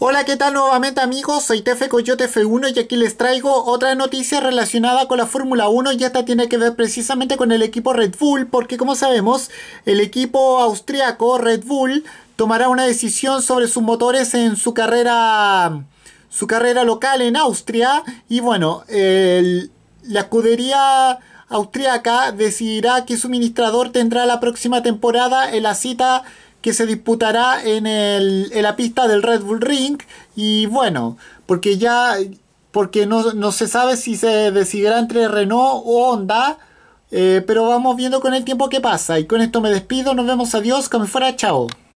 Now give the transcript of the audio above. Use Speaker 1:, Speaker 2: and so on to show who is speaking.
Speaker 1: Hola, ¿qué tal nuevamente amigos? Soy Tefe Coyote F1 y aquí les traigo otra noticia relacionada con la Fórmula 1 y esta tiene que ver precisamente con el equipo Red Bull porque como sabemos el equipo austriaco Red Bull tomará una decisión sobre sus motores en su carrera su carrera local en Austria y bueno, la escudería austriaca decidirá qué suministrador tendrá la próxima temporada en la cita que se disputará en, el, la pista del Red Bull Ring. Y bueno, porque ya porque no, se sabe si se decidirá entre Renault o Honda. Eh, pero vamos viendo con el tiempo que pasa. Y con esto me despido. Nos vemos. Adiós. Que me fuera. Chao.